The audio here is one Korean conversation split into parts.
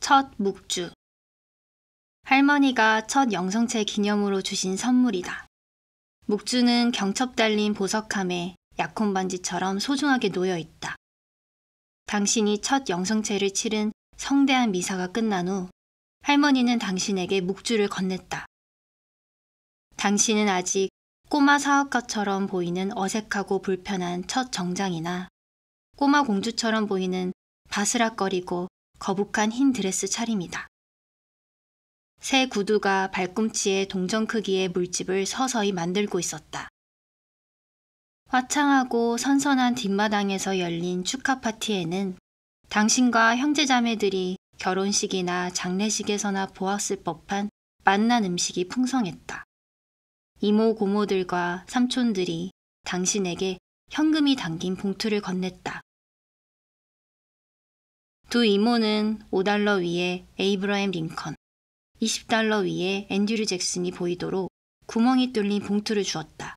첫 묵주 할머니가 첫 영성체 기념으로 주신 선물이다. 묵주는 경첩 달린 보석함에 약혼 반지처럼 소중하게 놓여 있다. 당신이 첫 영성체를 치른 성대한 미사가 끝난 후 할머니는 당신에게 묵주를 건넸다. 당신은 아직 꼬마 사업가처럼 보이는 어색하고 불편한 첫 정장이나 꼬마 공주처럼 보이는 바스락거리고 거북한 흰 드레스 차림이다. 새 구두가 발꿈치의 동전 크기의 물집을 서서히 만들고 있었다. 화창하고 선선한 뒷마당에서 열린 축하 파티에는 당신과 형제자매들이 결혼식이나 장례식에서나 보았을 법한 맛난 음식이 풍성했다. 이모 고모들과 삼촌들이 당신에게 현금이 담긴 봉투를 건넸다. 두 이모는 5달러 위에 에이브라임 링컨, 20달러 위에 앤드류 잭슨이 보이도록 구멍이 뚫린 봉투를 주었다.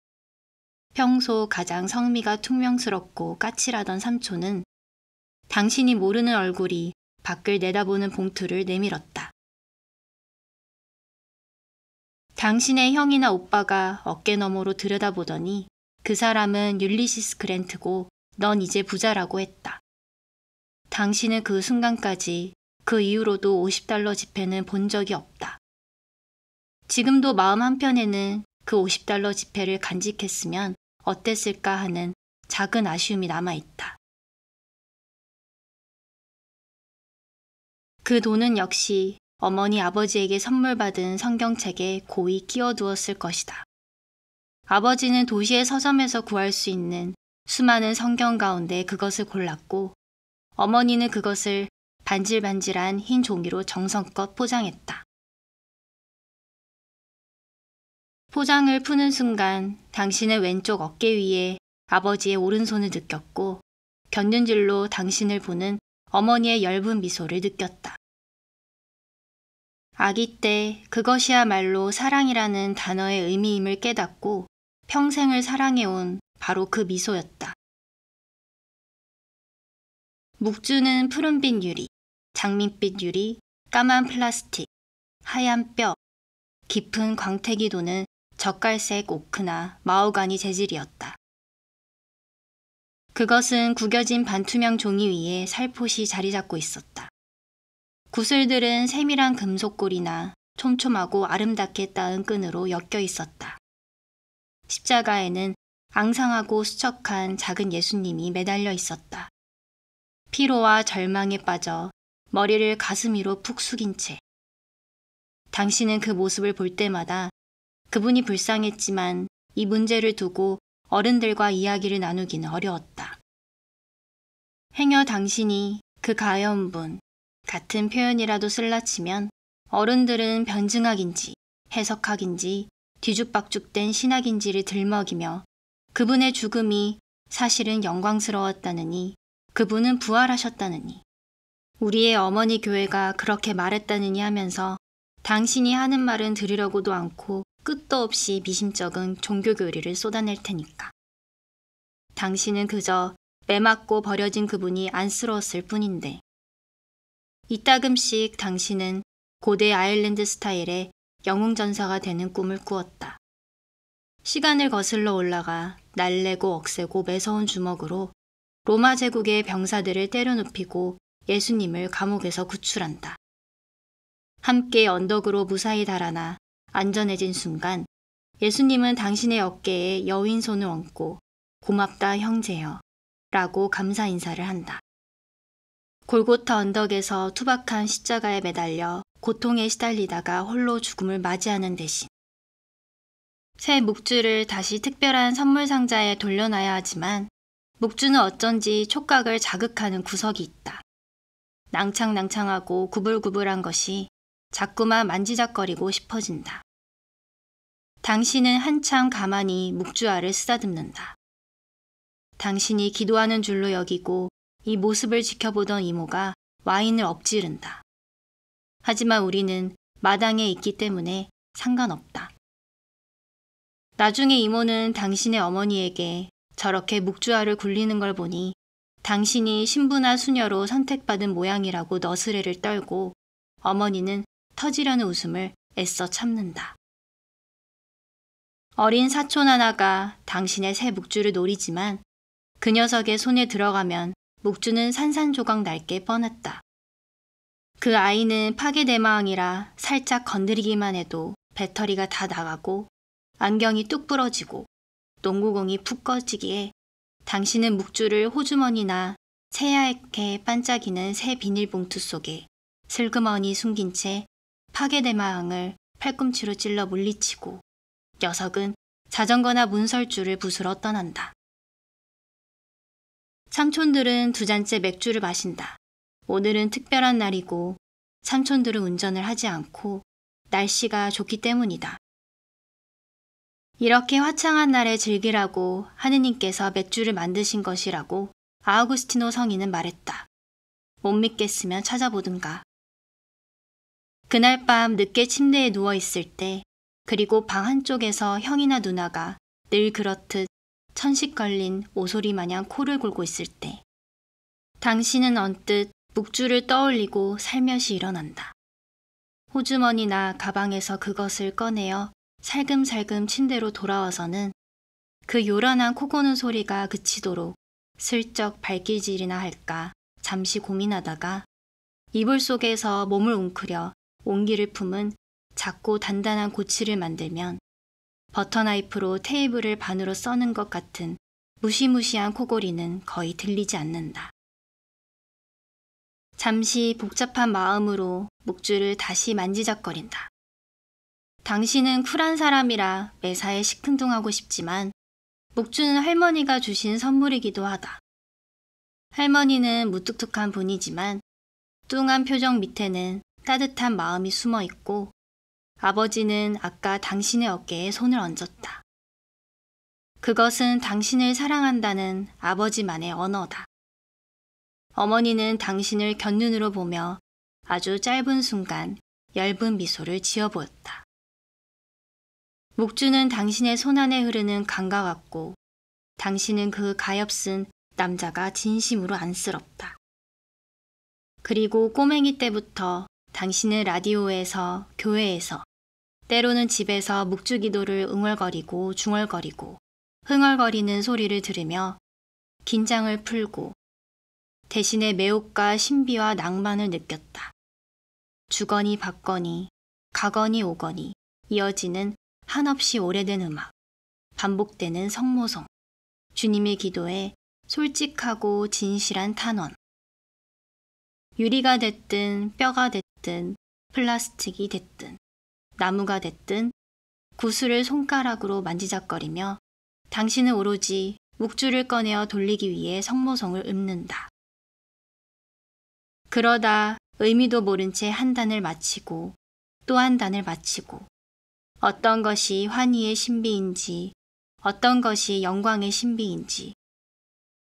평소 가장 성미가 퉁명스럽고 까칠하던 삼촌은 당신이 모르는 얼굴이 밖을 내다보는 봉투를 내밀었다. 당신의 형이나 오빠가 어깨 너머로 들여다보더니 그 사람은 율리시스 그랜트고 넌 이제 부자라고 했다. 당신은 그 순간까지 그 이후로도 50달러 지폐는 본 적이 없다. 지금도 마음 한편에는 그 50달러 지폐를 간직했으면 어땠을까 하는 작은 아쉬움이 남아있다. 그 돈은 역시 어머니 아버지에게 선물 받은 성경책에 고이 끼워두었을 것이다. 아버지는 도시의 서점에서 구할 수 있는 수많은 성경 가운데 그것을 골랐고 어머니는 그것을 반질반질한 흰 종이로 정성껏 포장했다. 포장을 푸는 순간 당신의 왼쪽 어깨 위에 아버지의 오른손을 느꼈고 곁눈질로 당신을 보는 어머니의 엷은 미소를 느꼈다. 아기 때 그것이야말로 사랑이라는 단어의 의미임을 깨닫고 평생을 사랑해온 바로 그 미소였다. 묵주는 푸른빛 유리, 장밋빛 유리, 까만 플라스틱, 하얀 뼈, 깊은 광택이 도는 젓갈색 오크나 마오가니 재질이었다. 그것은 구겨진 반투명 종이 위에 살포시 자리 잡고 있었다. 구슬들은 세밀한 금속골이나 촘촘하고 아름답게 따은 끈으로 엮여 있었다. 십자가에는 앙상하고 수척한 작은 예수님이 매달려 있었다. 피로와 절망에 빠져 머리를 가슴 위로 푹 숙인 채. 당신은 그 모습을 볼 때마다 그분이 불쌍했지만 이 문제를 두고 어른들과 이야기를 나누기는 어려웠다. 행여 당신이 그 가연분, 같은 표현이라도 쓸라치면 어른들은 변증학인지 해석학인지 뒤죽박죽된 신학인지를 들먹이며 그분의 죽음이 사실은 영광스러웠다느니 그분은 부활하셨다느니 우리의 어머니 교회가 그렇게 말했다느니 하면서 당신이 하는 말은 들으려고도 않고 끝도 없이 미심쩍은 종교 교리를 쏟아낼 테니까. 당신은 그저 매맞고 버려진 그분이 안쓰러웠을 뿐인데 이따금씩 당신은 고대 아일랜드 스타일의 영웅 전사가 되는 꿈을 꾸었다. 시간을 거슬러 올라가 날래고 억세고 매서운 주먹으로 로마 제국의 병사들을 때려눕히고 예수님을 감옥에서 구출한다. 함께 언덕으로 무사히 달아나 안전해진 순간 예수님은 당신의 어깨에 여인 손을 얹고 고맙다 형제여 라고 감사 인사를 한다. 골고타 언덕에서 투박한 십자가에 매달려 고통에 시달리다가 홀로 죽음을 맞이하는 대신 새 묵주를 다시 특별한 선물 상자에 돌려놔야 하지만 묵주는 어쩐지 촉각을 자극하는 구석이 있다. 낭창낭창하고 구불구불한 것이 자꾸만 만지작거리고 싶어진다. 당신은 한참 가만히 묵주알을 쓰다듬는다. 당신이 기도하는 줄로 여기고 이 모습을 지켜보던 이모가 와인을 엎지른다. 하지만 우리는 마당에 있기 때문에 상관없다. 나중에 이모는 당신의 어머니에게 저렇게 묵주화를 굴리는 걸 보니 당신이 신부나 수녀로 선택받은 모양이라고 너스레를 떨고 어머니는 터지려는 웃음을 애써 참는다. 어린 사촌 하나가 당신의 새 묵주를 노리지만 그 녀석의 손에 들어가면 목주는 산산조각 날게 뻔했다. 그 아이는 파괴대마왕이라 살짝 건드리기만 해도 배터리가 다 나가고 안경이 뚝 부러지고 농구공이 푹 꺼지기에 당신은 목주를 호주머니나 새하얗게 반짝이는 새 비닐봉투 속에 슬그머니 숨긴 채 파괴대마왕을 팔꿈치로 찔러 물리치고 녀석은 자전거나 문설주를 부수러 떠난다. 삼촌들은 두 잔째 맥주를 마신다. 오늘은 특별한 날이고 삼촌들은 운전을 하지 않고 날씨가 좋기 때문이다. 이렇게 화창한 날에 즐기라고 하느님께서 맥주를 만드신 것이라고 아우구스티노 성인은 말했다. 못 믿겠으면 찾아보든가. 그날 밤 늦게 침대에 누워 있을 때, 그리고 방 한쪽에서 형이나 누나가 늘 그렇듯 천식 걸린 오소리 마냥 코를 골고 있을 때 당신은 언뜻 묵주를 떠올리고 살며시 일어난다. 호주머니나 가방에서 그것을 꺼내어 살금살금 침대로 돌아와서는 그 요란한 코고는 소리가 그치도록 슬쩍 발길질이나 할까 잠시 고민하다가 이불 속에서 몸을 웅크려 온기를 품은 작고 단단한 고치를 만들면 버터나이프로 테이블을 반으로 써는 것 같은 무시무시한 코골이는 거의 들리지 않는다. 잠시 복잡한 마음으로 목줄을 다시 만지작거린다. 당신은 쿨한 사람이라 매사에 시큰둥하고 싶지만 목줄은 할머니가 주신 선물이기도 하다. 할머니는 무뚝뚝한 분이지만 뚱한 표정 밑에는 따뜻한 마음이 숨어 있고 아버지는 아까 당신의 어깨에 손을 얹었다. 그것은 당신을 사랑한다는 아버지만의 언어다. 어머니는 당신을 곁눈으로 보며 아주 짧은 순간 얇은 미소를 지어 보였다. 목주는 당신의 손안에 흐르는 강과 같고 당신은 그 가엾은 남자가 진심으로 안쓰럽다. 그리고 꼬맹이 때부터 당신은 라디오에서 교회에서 때로는 집에서 묵주 기도를 응얼거리고 중얼거리고 흥얼거리는 소리를 들으며 긴장을 풀고 대신에 매혹과 신비와 낭만을 느꼈다. 주거니 받거니 가거니 오거니 이어지는 한없이 오래된 음악, 반복되는 성모성, 주님의 기도에 솔직하고 진실한 탄원. 유리가 됐든 뼈가 됐든 플라스틱이 됐든 나무가 됐든 구슬을 손가락으로 만지작거리며 당신은 오로지 묵주를 꺼내어 돌리기 위해 성모성을 읊는다. 그러다 의미도 모른 채 한 단을 마치고 또 한 단을 마치고 어떤 것이 환희의 신비인지 어떤 것이 영광의 신비인지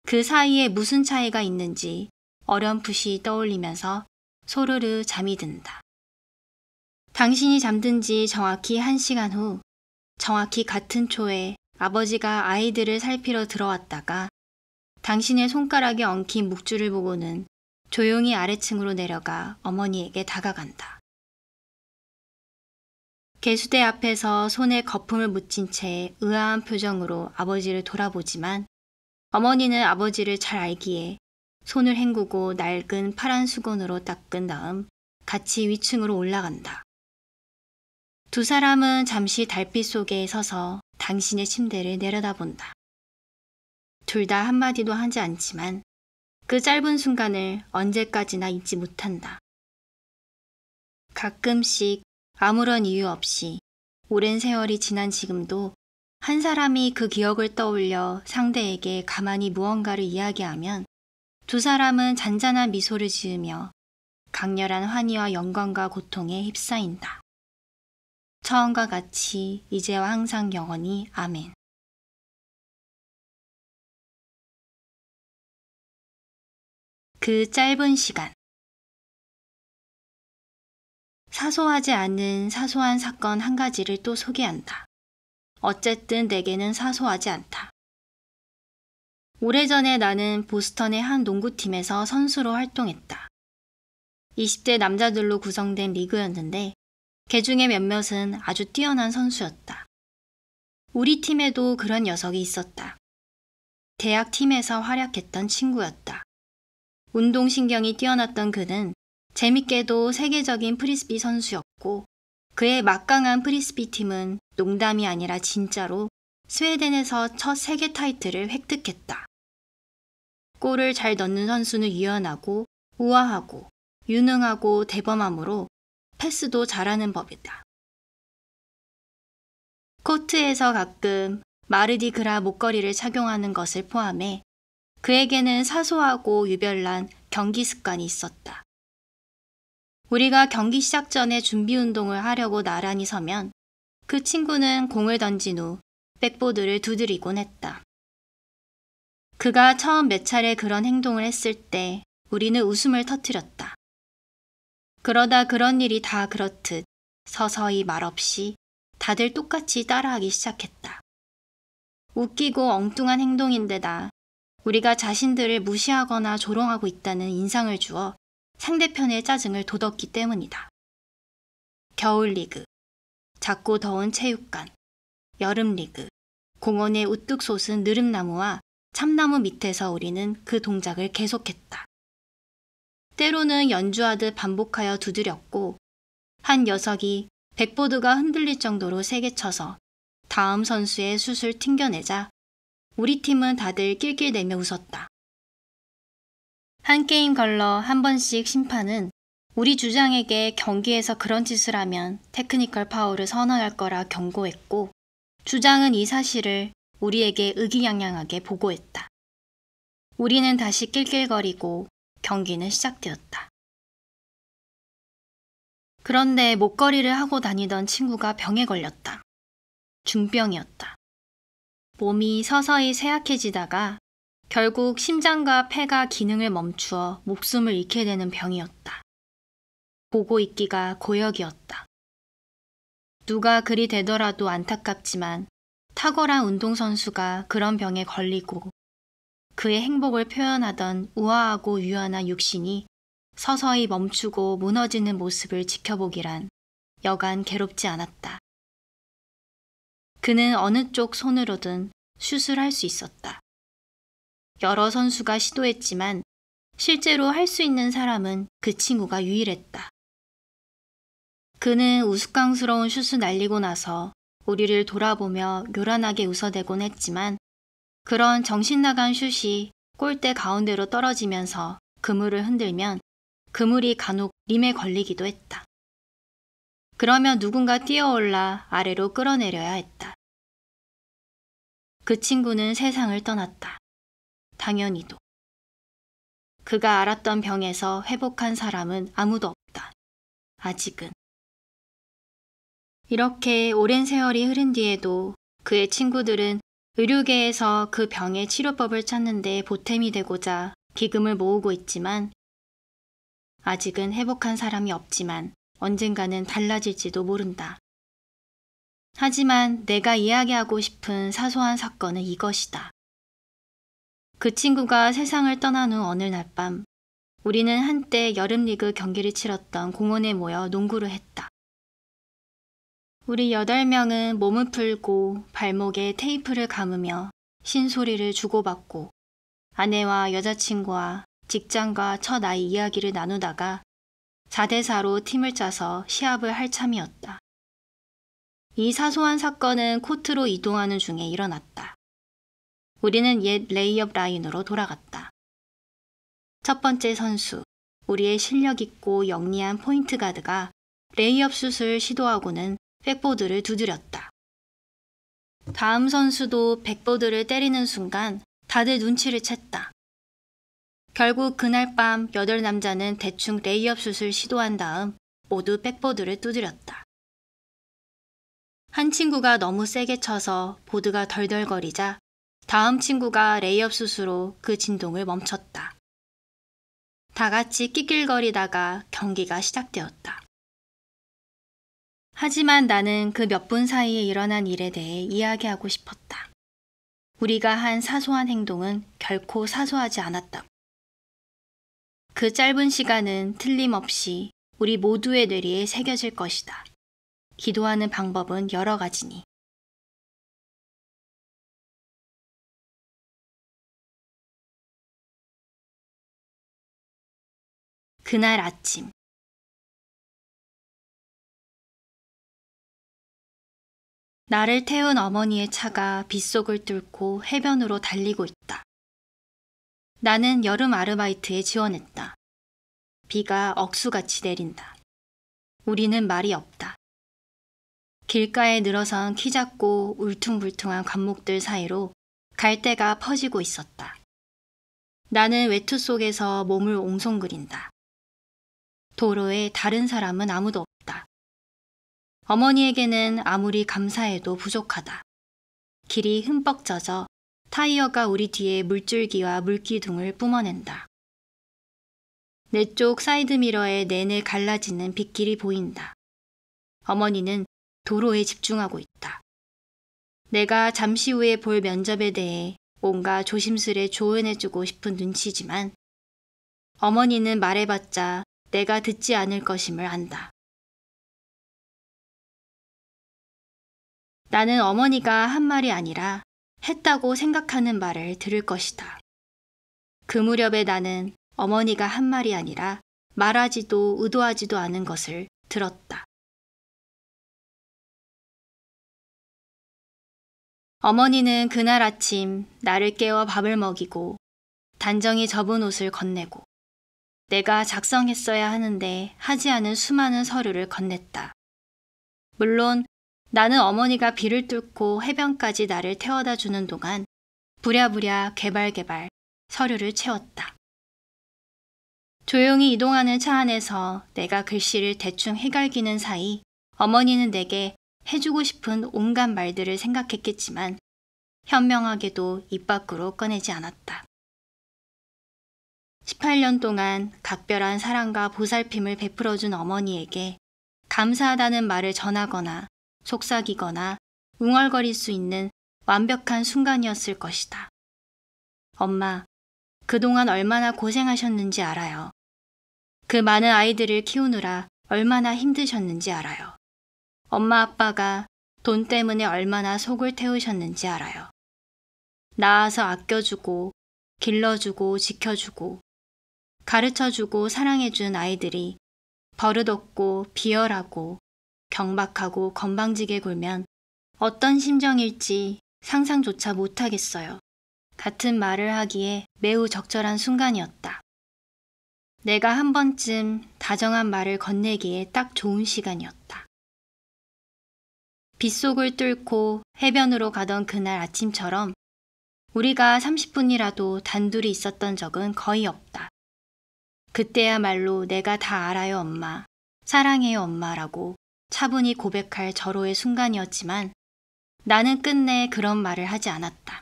그 사이에 무슨 차이가 있는지 어렴풋이 떠올리면서 소르르 잠이 든다. 당신이 잠든 지 정확히 한시간후 정확히 같은 초에 아버지가 아이들을 살피러 들어왔다가 당신의 손가락에 엉킨 묵주를 보고는 조용히 아래층으로 내려가 어머니에게 다가간다. 개수대 앞에서 손에 거품을 묻힌 채 의아한 표정으로 아버지를 돌아보지만 어머니는 아버지를 잘 알기에 손을 헹구고 낡은 파란 수건으로 닦은 다음 같이 위층으로 올라간다. 두 사람은 잠시 달빛 속에 서서 당신의 침대를 내려다본다. 둘 다 한마디도 하지 않지만 그 짧은 순간을 언제까지나 잊지 못한다. 가끔씩 아무런 이유 없이 오랜 세월이 지난 지금도 한 사람이 그 기억을 떠올려 상대에게 가만히 무언가를 이야기하면 두 사람은 잔잔한 미소를 지으며 강렬한 환희와 영광과 고통에 휩싸인다. 처음과 같이 이제와 항상 영원히 아멘. 그 짧은 시간 사소하지 않은 사소한 사건 한 가지를 또 소개한다. 어쨌든 내게는 사소하지 않다. 오래전에 나는 보스턴의 한 농구팀에서 선수로 활동했다. 20대 남자들로 구성된 리그였는데 개 중에 몇몇은 아주 뛰어난 선수였다. 우리 팀에도 그런 녀석이 있었다. 대학 팀에서 활약했던 친구였다. 운동신경이 뛰어났던 그는 재밌게도 세계적인 프리스비 선수였고 그의 막강한 프리스비 팀은 농담이 아니라 진짜로 스웨덴에서 첫 세계 타이틀을 획득했다. 골을 잘 넣는 선수는 유연하고 우아하고 유능하고 대범함으로 패스도 잘하는 법이다. 코트에서 가끔 마르디그라 목걸이를 착용하는 것을 포함해 그에게는 사소하고 유별난 경기 습관이 있었다. 우리가 경기 시작 전에 준비 운동을 하려고 나란히 서면 그 친구는 공을 던진 후 백보드를 두드리곤 했다. 그가 처음 몇 차례 그런 행동을 했을 때 우리는 웃음을 터뜨렸다. 그러다 그런 일이 다 그렇듯 서서히 말없이 다들 똑같이 따라하기 시작했다. 웃기고 엉뚱한 행동인데다 우리가 자신들을 무시하거나 조롱하고 있다는 인상을 주어 상대편의 짜증을 돋웠기 때문이다. 겨울리그, 작고 더운 체육관, 여름리그, 공원의 우뚝 솟은 느릅나무와 참나무 밑에서 우리는 그 동작을 계속했다. 때로는 연주하듯 반복하여 두드렸고 한 녀석이 백보드가 흔들릴 정도로 세게 쳐서 다음 선수의 슛을 튕겨내자 우리 팀은 다들 낄낄대며 웃었다. 한 게임 걸러 한 번씩 심판은 우리 주장에게 경기에서 그런 짓을 하면 테크니컬 파울을 선언할 거라 경고했고 주장은 이 사실을 우리에게 의기양양하게 보고했다. 우리는 다시 낄낄거리고 경기는 시작되었다. 그런데 목걸이를 하고 다니던 친구가 병에 걸렸다. 중병이었다. 몸이 서서히 쇠약해지다가 결국 심장과 폐가 기능을 멈추어 목숨을 잃게 되는 병이었다. 보고 있기가 고역이었다. 누가 그리 되더라도 안타깝지만 탁월한 운동선수가 그런 병에 걸리고 그의 행복을 표현하던 우아하고 유연한 육신이 서서히 멈추고 무너지는 모습을 지켜보기란 여간 괴롭지 않았다. 그는 어느 쪽 손으로든 슛을 할 수 있었다. 여러 선수가 시도했지만 실제로 할 수 있는 사람은 그 친구가 유일했다. 그는 우스꽝스러운 슛을 날리고 나서 우리를 돌아보며 요란하게 웃어대곤 했지만 그런 정신 나간 슛이 골대 가운데로 떨어지면서 그물을 흔들면 그물이 간혹 림에 걸리기도 했다. 그러면 누군가 뛰어올라 아래로 끌어내려야 했다. 그 친구는 세상을 떠났다. 당연히도. 그가 알았던 병에서 회복한 사람은 아무도 없다. 아직은. 이렇게 오랜 세월이 흐른 뒤에도 그의 친구들은 의료계에서 그 병의 치료법을 찾는데 보탬이 되고자 기금을 모으고 있지만 아직은 회복한 사람이 없지만 언젠가는 달라질지도 모른다. 하지만 내가 이야기하고 싶은 사소한 사건은 이것이다. 그 친구가 세상을 떠난 후 어느 날 밤, 우리는 한때 여름리그 경기를 치렀던 공원에 모여 농구를 했다. 우리 여덟 명은 몸을 풀고 발목에 테이프를 감으며 신소리를 주고받고 아내와 여자친구와 직장과 첫아이 이야기를 나누다가 4대4로 팀을 짜서 시합을 할 참이었다. 이 사소한 사건은 코트로 이동하는 중에 일어났다. 우리는 옛 레이업 라인으로 돌아갔다. 첫 번째 선수, 우리의 실력 있고 영리한 포인트 가드가 레이업 슛을 시도하고는 백보드를 두드렸다. 다음 선수도 백보드를 때리는 순간 다들 눈치를 챘다. 결국 그날 밤 여덟 남자는 대충 레이업 슛을 시도한 다음 모두 백보드를 두드렸다. 한 친구가 너무 세게 쳐서 보드가 덜덜거리자 다음 친구가 레이업 슛으로 그 진동을 멈췄다. 다 같이 끼낄거리다가 경기가 시작되었다. 하지만 나는 그 몇 분 사이에 일어난 일에 대해 이야기하고 싶었다. 우리가 한 사소한 행동은 결코 사소하지 않았다. 그 짧은 시간은 틀림없이 우리 모두의 뇌리에 새겨질 것이다. 기도하는 방법은 여러 가지니. 그날 아침. 나를 태운 어머니의 차가 빗속을 뚫고 해변으로 달리고 있다. 나는 여름 아르바이트에 지원했다. 비가 억수같이 내린다. 우리는 말이 없다. 길가에 늘어선 키 작고 울퉁불퉁한 관목들 사이로 갈대가 퍼지고 있었다. 나는 외투 속에서 몸을 옹송그린다. 도로에 다른 사람은 아무도 없다. 어머니에게는 아무리 감사해도 부족하다. 길이 흠뻑 젖어 타이어가 우리 뒤에 물줄기와 물기둥을 뿜어낸다. 내 쪽 사이드미러에 내내 갈라지는 빗길이 보인다. 어머니는 도로에 집중하고 있다. 내가 잠시 후에 볼 면접에 대해 뭔가 조심스레 조언해주고 싶은 눈치지만 어머니는 말해봤자 내가 듣지 않을 것임을 안다. 나는 어머니가 한 말이 아니라 했다고 생각하는 말을 들을 것이다. 그 무렵에 나는 어머니가 한 말이 아니라 말하지도 의도하지도 않은 것을 들었다. 어머니는 그날 아침 나를 깨워 밥을 먹이고 단정히 접은 옷을 건네고 내가 작성했어야 하는데 하지 않은 수많은 서류를 건넸다. 물론 나는 어머니가 비를 뚫고 해변까지 나를 태워다 주는 동안 부랴부랴 개발개발 서류를 채웠다. 조용히 이동하는 차 안에서 내가 글씨를 대충 해갈기는 사이 어머니는 내게 해주고 싶은 온갖 말들을 생각했겠지만 현명하게도 입 밖으로 꺼내지 않았다. 18년 동안 각별한 사랑과 보살핌을 베풀어준 어머니에게 감사하다는 말을 전하거나 속삭이거나 웅얼거릴 수 있는 완벽한 순간이었을 것이다. 엄마, 그동안 얼마나 고생하셨는지 알아요. 그 많은 아이들을 키우느라 얼마나 힘드셨는지 알아요. 엄마 아빠가 돈 때문에 얼마나 속을 태우셨는지 알아요. 나아서 아껴주고, 길러주고, 지켜주고, 가르쳐주고, 사랑해준 아이들이 버릇없고, 비열하고, 경박하고 건방지게 굴면 어떤 심정일지 상상조차 못하겠어요. 같은 말을 하기에 매우 적절한 순간이었다. 내가 한 번쯤 다정한 말을 건네기에 딱 좋은 시간이었다. 빗속을 뚫고 해변으로 가던 그날 아침처럼 우리가 30분이라도 단둘이 있었던 적은 거의 없다. 그때야말로 내가 다 알아요, 엄마. 사랑해요, 엄마라고 차분히 고백할 절호의 순간이었지만 나는 끝내 그런 말을 하지 않았다.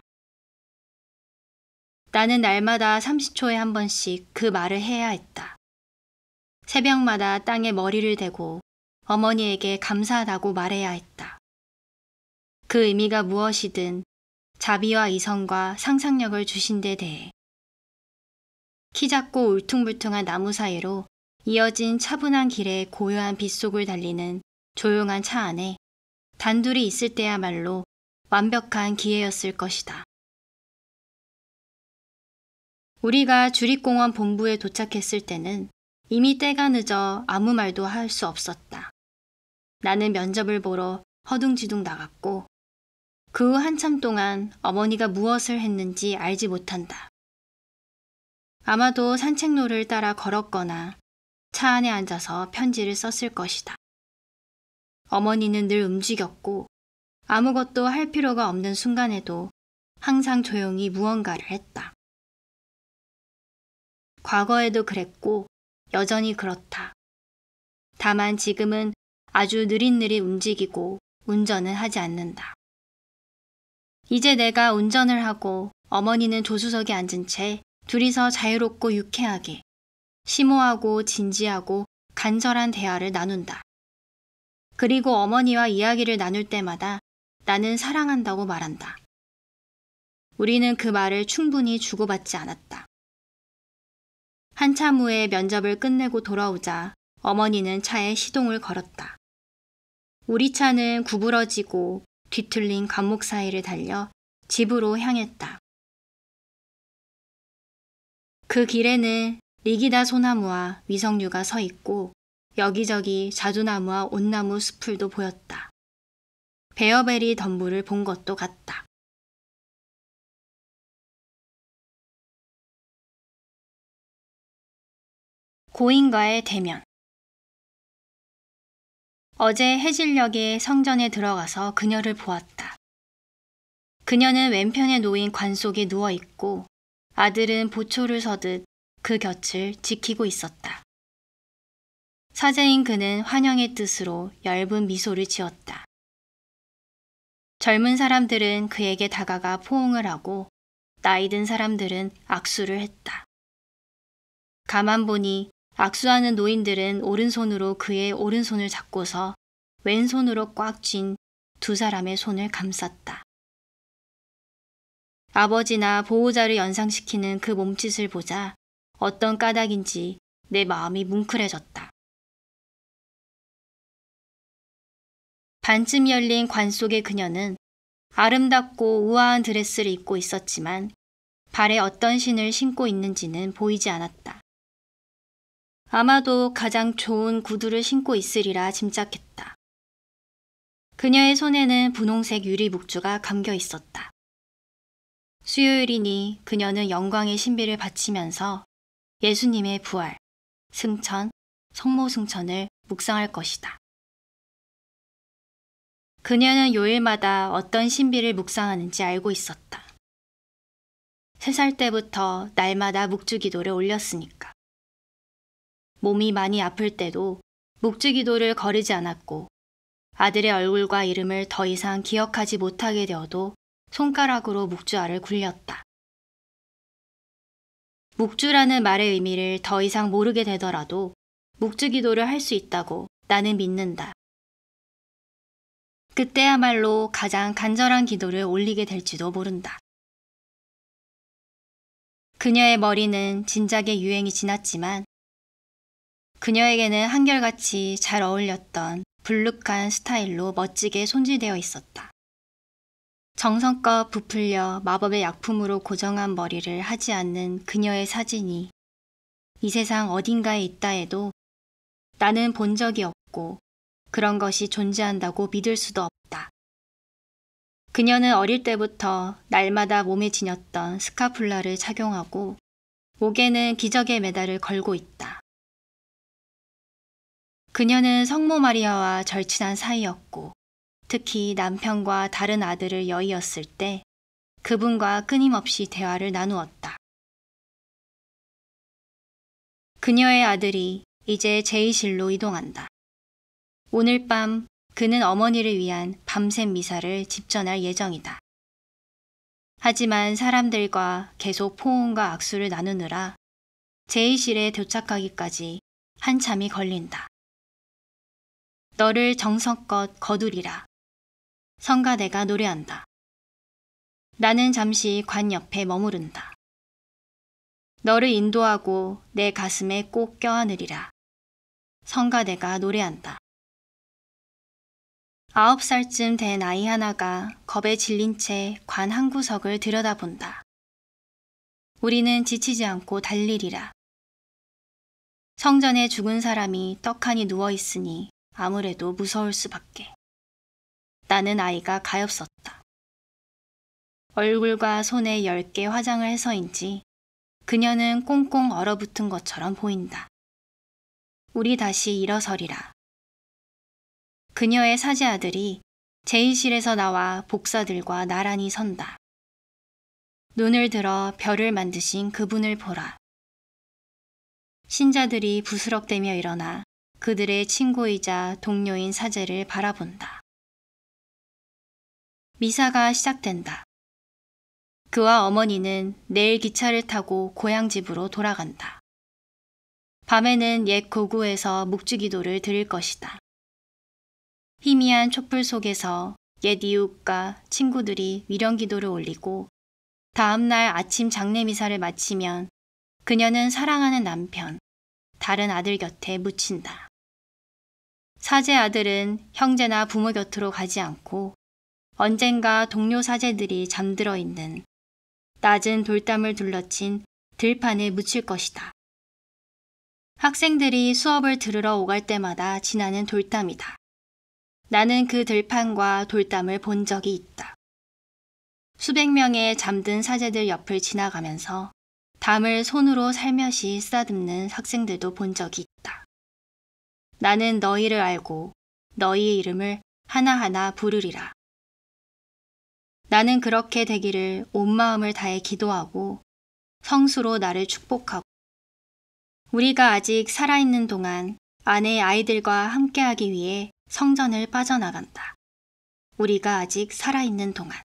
나는 날마다 30초에 한 번씩 그 말을 해야 했다. 새벽마다 땅에 머리를 대고 어머니에게 감사하다고 말해야 했다. 그 의미가 무엇이든 자비와 이성과 상상력을 주신 데 대해 키 작고 울퉁불퉁한 나무 사이로 이어진 차분한 길에 고요한 빗속을 달리는 조용한 차 안에 단둘이 있을 때야말로 완벽한 기회였을 것이다. 우리가 주립공원 본부에 도착했을 때는 이미 때가 늦어 아무 말도 할 수 없었다. 나는 면접을 보러 허둥지둥 나갔고 그 후 한참 동안 어머니가 무엇을 했는지 알지 못한다. 아마도 산책로를 따라 걸었거나 차 안에 앉아서 편지를 썼을 것이다. 어머니는 늘 움직였고 아무것도 할 필요가 없는 순간에도 항상 조용히 무언가를 했다. 과거에도 그랬고 여전히 그렇다. 다만 지금은 아주 느릿느릿 움직이고 운전은 하지 않는다. 이제 내가 운전을 하고 어머니는 조수석에 앉은 채 둘이서 자유롭고 유쾌하게 심오하고 진지하고 간절한 대화를 나눈다. 그리고 어머니와 이야기를 나눌 때마다 나는 사랑한다고 말한다. 우리는 그 말을 충분히 주고받지 않았다. 한참 후에 면접을 끝내고 돌아오자 어머니는 차에 시동을 걸었다. 우리 차는 구부러지고 뒤틀린 감목 사이를 달려 집으로 향했다. 그 길에는 리기다 소나무와 위성류가 서 있고 여기저기 자두나무와 온나무 수풀도 보였다. 베어베리 덤불을 본 것도 같다. 고인과의 대면 어제 해질녘에 성전에 들어가서 그녀를 보았다. 그녀는 왼편에 놓인 관 속에 누워 있고 아들은 보초를 서듯 그 곁을 지키고 있었다. 사제인 그는 환영의 뜻으로 얇은 미소를 지었다. 젊은 사람들은 그에게 다가가 포옹을 하고 나이 든 사람들은 악수를 했다. 가만 보니 악수하는 노인들은 오른손으로 그의 오른손을 잡고서 왼손으로 꽉 쥔 두 사람의 손을 감쌌다. 아버지나 보호자를 연상시키는 그 몸짓을 보자 어떤 까닭인지 내 마음이 뭉클해졌다. 반쯤 열린 관 속의 그녀는 아름답고 우아한 드레스를 입고 있었지만 발에 어떤 신을 신고 있는지는 보이지 않았다. 아마도 가장 좋은 구두를 신고 있으리라 짐작했다. 그녀의 손에는 분홍색 유리 묵주가 감겨 있었다. 수요일이니 그녀는 영광의 신비를 바치면서 예수님의 부활, 승천, 성모 승천을 묵상할 것이다. 그녀는 요일마다 어떤 신비를 묵상하는지 알고 있었다. 세 살 때부터 날마다 묵주기도를 올렸으니까. 몸이 많이 아플 때도 묵주기도를 거르지 않았고 아들의 얼굴과 이름을 더 이상 기억하지 못하게 되어도 손가락으로 묵주알을 굴렸다. 묵주라는 말의 의미를 더 이상 모르게 되더라도 묵주기도를 할 수 있다고 나는 믿는다. 그때야말로 가장 간절한 기도를 올리게 될지도 모른다. 그녀의 머리는 진작에 유행이 지났지만 그녀에게는 한결같이 잘 어울렸던 불룩한 스타일로 멋지게 손질되어 있었다. 정성껏 부풀려 마법의 약품으로 고정한 머리를 하지 않는 그녀의 사진이 이 세상 어딘가에 있다 해도 나는 본 적이 없고 그런 것이 존재한다고 믿을 수도 없다. 그녀는 어릴 때부터 날마다 몸에 지녔던 스카플라를 착용하고 목에는 기적의 메달을 걸고 있다. 그녀는 성모 마리아와 절친한 사이였고 특히 남편과 다른 아들을 여의었을 때 그분과 끊임없이 대화를 나누었다. 그녀의 아들이 이제 제이실로 이동한다. 오늘 밤 그는 어머니를 위한 밤샘 미사를 집전할 예정이다. 하지만 사람들과 계속 포옹과 악수를 나누느라 제의실에 도착하기까지 한참이 걸린다. 너를 정성껏 거두리라. 성가대가 노래한다. 나는 잠시 관 옆에 머무른다. 너를 인도하고 내 가슴에 꼭 껴안으리라. 성가대가 노래한다. 아홉 살쯤 된 아이 하나가 겁에 질린 채 관 한 구석을 들여다본다. 우리는 지치지 않고 달리리라. 성전에 죽은 사람이 떡하니 누워 있으니 아무래도 무서울 수밖에. 나는 아이가 가엾었다. 얼굴과 손에 열 개 화장을 해서인지 그녀는 꽁꽁 얼어붙은 것처럼 보인다. 우리 다시 일어서리라. 그녀의 사제 아들이 제의실에서 나와 복사들과 나란히 선다. 눈을 들어 별을 만드신 그분을 보라. 신자들이 부스럭대며 일어나 그들의 친구이자 동료인 사제를 바라본다. 미사가 시작된다. 그와 어머니는 내일 기차를 타고 고향 집으로 돌아간다. 밤에는 옛 고구에서 묵주기도를 드릴 것이다. 희미한 촛불 속에서 옛 이웃과 친구들이 위령 기도를 올리고 다음 날 아침 장례 미사를 마치면 그녀는 사랑하는 남편, 다른 아들 곁에 묻힌다. 사제 아들은 형제나 부모 곁으로 가지 않고 언젠가 동료 사제들이 잠들어 있는 낮은 돌담을 둘러친 들판에 묻힐 것이다. 학생들이 수업을 들으러 오갈 때마다 지나는 돌담이다. 나는 그 들판과 돌담을 본 적이 있다. 수백 명의 잠든 사제들 옆을 지나가면서 담을 손으로 살며시 쓰다듬는 학생들도 본 적이 있다. 나는 너희를 알고 너희의 이름을 하나하나 부르리라. 나는 그렇게 되기를 온 마음을 다해 기도하고 성수로 나를 축복하고 우리가 아직 살아있는 동안 아내 의 아이들과 함께하기 위해 성전을 빠져나간다. 우리가 아직 살아있는 동안.